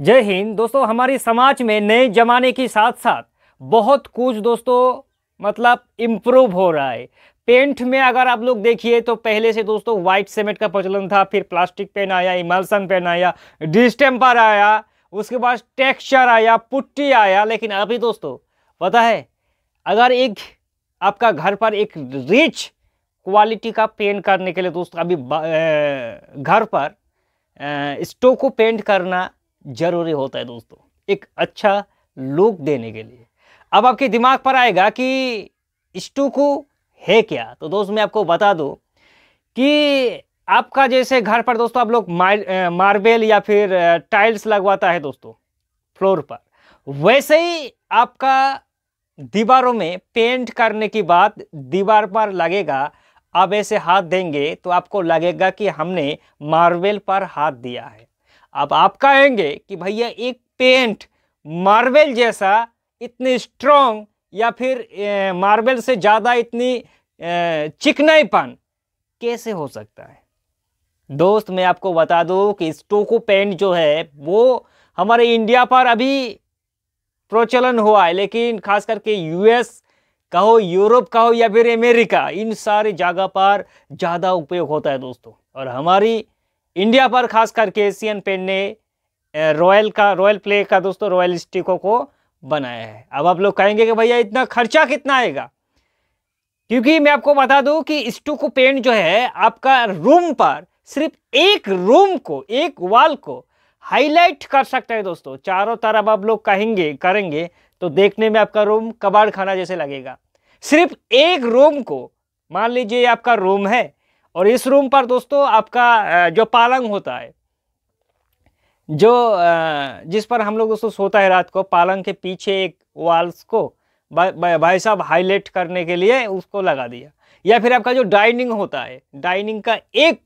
जय हिंद दोस्तों हमारे समाज में नए जमाने के साथ साथ बहुत कुछ दोस्तों मतलब इम्प्रूव हो रहा है पेंट में अगर आप लोग देखिए तो पहले से दोस्तों वाइट सीमेंट का प्रचलन था फिर प्लास्टिक पेन आया इमल्सन पेन आया डिस्टेम्पर आया उसके बाद टेक्सचर आया पुट्टी आया लेकिन अभी दोस्तों पता है अगर एक आपका घर पर एक रिच क्वालिटी का पेंट करने के लिए दोस्तों अभी घर पर स्टो को पेंट करना ज़रूरी होता है दोस्तों एक अच्छा लुक देने के लिए अब आपके दिमाग पर आएगा कि स्टूकू है क्या तो दोस्त मैं आपको बता दूँ कि आपका जैसे घर पर दोस्तों आप लोग मार्बल या फिर टाइल्स लगवाता है दोस्तों फ्लोर पर वैसे ही आपका दीवारों में पेंट करने की बात दीवार पर लगेगा आप ऐसे हाथ देंगे तो आपको लगेगा कि हमने मार्बल पर हाथ दिया है अब आप कहेंगे कि भैया एक पेंट मार्बल जैसा इतनी स्ट्रॉन्ग या फिर मार्बल से ज़्यादा इतनी चिकनाईपन कैसे हो सकता है दोस्त मैं आपको बता दूं कि स्टोको पेंट जो है वो हमारे इंडिया पर अभी प्रचलन हुआ है लेकिन खास करके यूएस कहो यूरोप कहो या फिर अमेरिका इन सारी जगह पर ज़्यादा उपयोग होता है दोस्तों और हमारी इंडिया पर खास करके एशियन पेन ने रॉयल का रॉयल प्ले का दोस्तों रॉयल स्टिको को बनाया है अब आप लोग कहेंगे कि भैया इतना खर्चा कितना आएगा क्योंकि मैं आपको बता दूं कि स्टूको पेंट जो है आपका रूम पर सिर्फ एक रूम को एक वॉल को हाईलाइट कर सकता है दोस्तों चारों तरफ आप लोग कहेंगे करेंगे तो देखने में आपका रूम कबाड़ खाना जैसे लगेगा सिर्फ एक रूम को मान लीजिए आपका रूम है और इस रूम पर दोस्तों आपका जो पालंग होता है जो जिस पर हम लोग दोस्तों सोता है रात को पालंग के पीछे एक वॉल्स को भाई साहब हाईलाइट करने के लिए उसको लगा दिया या फिर आपका जो डाइनिंग होता है डाइनिंग का एक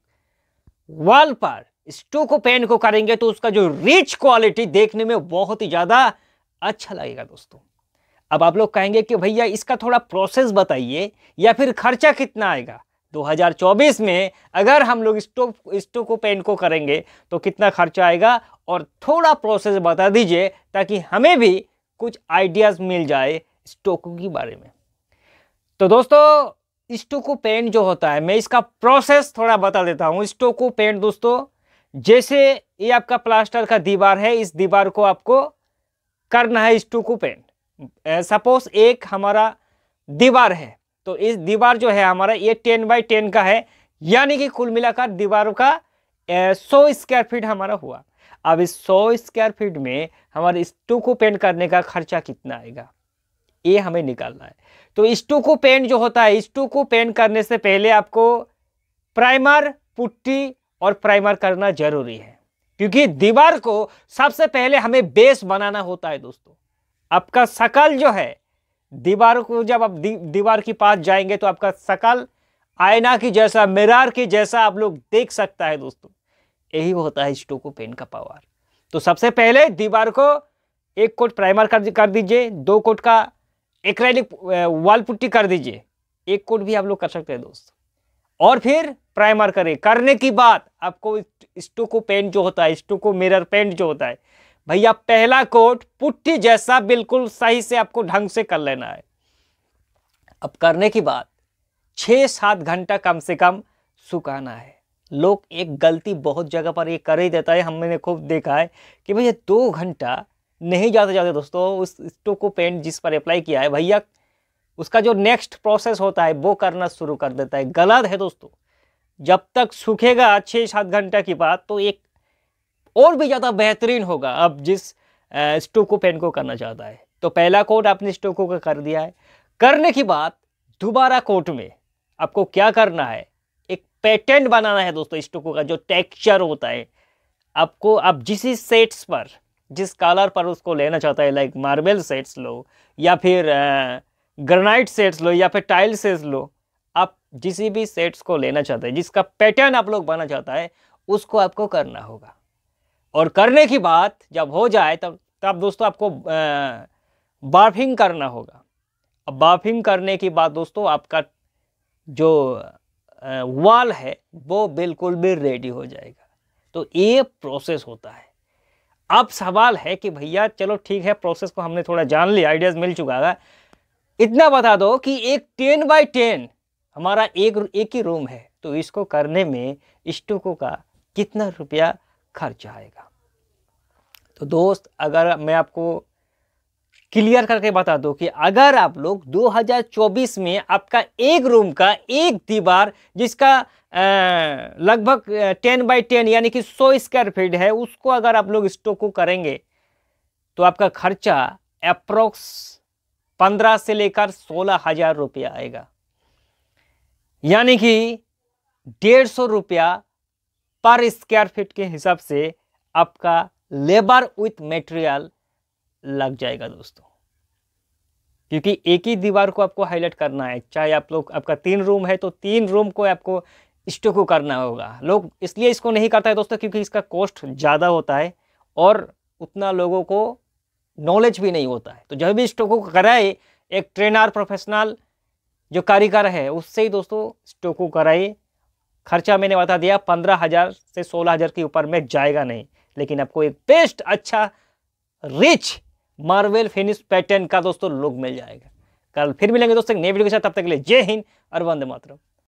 वॉल पर स्टोको पेन को करेंगे तो उसका जो रिच क्वालिटी देखने में बहुत ही ज़्यादा अच्छा लगेगा दोस्तों अब आप लोग कहेंगे कि भैया इसका थोड़ा प्रोसेस बताइए या फिर खर्चा कितना आएगा 2024 में अगर हम लोग स्टोव स्टोव को पेंट को करेंगे तो कितना खर्चा आएगा और थोड़ा प्रोसेस बता दीजिए ताकि हमें भी कुछ आइडियाज़ मिल जाए स्टोको के बारे में तो दोस्तों स्टोको पेंट जो होता है मैं इसका प्रोसेस थोड़ा बता देता हूँ स्टोको पेंट दोस्तों जैसे ये आपका प्लास्टर का दीवार है इस दीवार को आपको करना है स्टोको पेंट सपोज एक हमारा दीवार है तो इस दीवार जो है हमारा ये टेन बाई टेन का है यानी कि कुल मिलाकर दीवारों का सौ स्क्वायर फीट हमारा हुआ अब इस सौ स्क्वायर फीट में हमारे इस टू को पेंट करने का खर्चा कितना आएगा ये हमें निकालना है तो इस टू को पेंट जो होता है इस टू को पेंट करने से पहले आपको प्राइमर पुट्टी और प्राइमर करना जरूरी है क्योंकि दीवार को सबसे पहले हमें बेस बनाना होता है दोस्तों आपका सकल जो है दीवार को जब आप दीवार के पास जाएंगे तो आपका सकल आयना की जैसा मिरार की जैसा आप लोग देख सकता है दोस्तों यही होता है स्टोको पेन का पावर तो सबसे पहले दीवार को एक कोट प्राइमर कर दीजिए दो कोट का एक वॉल पुट्टी कर दीजिए एक कोट भी आप लोग कर सकते हैं दोस्तों और फिर प्राइमर करें करने की बात आपको स्टोको पेंट जो होता है स्टोको मिरर पेंट जो होता है भैया पहला कोट पुट्टी जैसा बिल्कुल सही से आपको ढंग से कर लेना है अब करने की बात छः सात घंटा कम से कम सुखाना है लोग एक गलती बहुत जगह पर ये कर ही देता है हमने खूब देखा है कि भैया दो घंटा नहीं जाते जाते दोस्तों उस स्टो को पेंट जिस पर अप्लाई किया है भैया उसका जो नेक्स्ट प्रोसेस होता है वो करना शुरू कर देता है गलत है दोस्तों जब तक सूखेगा छः सात घंटा की बात तो एक और भी ज़्यादा बेहतरीन होगा अब जिस स्टोको पेन को करना चाहता है तो पहला कोट आपने स्टोको का कर दिया है करने की बात दोबारा कोट में आपको क्या करना है एक पैटर्न बनाना है दोस्तों स्टोको का जो टेक्सचर होता है आपको आप जिस ही सेट्स पर जिस कलर पर उसको लेना चाहता है लाइक मार्बल सेट्स लो या फिर ग्रेनाइट सेट्स लो या फिर टाइल सेट्स लो आप जिस भी सेट्स को लेना चाहते हैं जिसका पैटर्न आप लोग बनाना चाहता है उसको आपको करना होगा और करने की बात जब हो जाए तब तब दोस्तों आपको बाफिंग करना होगा अब बाफिंग करने के बाद दोस्तों आपका जो वाल है वो बिल्कुल भी रेडी हो जाएगा तो ये प्रोसेस होता है अब सवाल है कि भैया चलो ठीक है प्रोसेस को हमने थोड़ा जान लिया आइडियाज़ मिल चुका है इतना बता दो कि एक टेन बाई टेन हमारा एक एक ही रूम है तो इसको करने में स्टोको का कितना रुपया खर्च आएगा तो दोस्त अगर मैं आपको क्लियर करके बता दो कि अगर आप लोग 2024 में आपका एक रूम का एक दीवार जिसका लगभग 10 बाई 10 यानी कि 100 स्क्वायर फीट है उसको अगर आप लोग स्टोक को करेंगे तो आपका खर्चा अप्रोक्स 15 से लेकर सोलह हज़ार रुपया आएगा यानी कि डेढ़ सौ रुपया पर स्क्वायर फीट के हिसाब से आपका लेबर विथ मटेरियल लग जाएगा दोस्तों क्योंकि एक ही दीवार को आपको हाईलाइट करना है चाहे आप लोग आपका तीन रूम है तो तीन रूम को आपको स्टोको करना होगा लोग इसलिए इसको नहीं करता है दोस्तों क्योंकि इसका कॉस्ट ज़्यादा होता है और उतना लोगों को नॉलेज भी नहीं होता है तो जब भी स्टोको कराए एक ट्रेनर प्रोफेशनल जो कारीगर है उससे ही दोस्तों स्टोको कराए खर्चा मैंने बता दिया पंद्रह हज़ार से सोलह हज़ार के ऊपर में जाएगा नहीं लेकिन आपको एक बेस्ट अच्छा रिच मार्वल फिनिश पैटर्न का दोस्तों लुक मिल जाएगा कल फिर मिलेंगे दोस्तों नए वीडियो के साथ तब तक के लिए जय हिंद और वंदे मातरम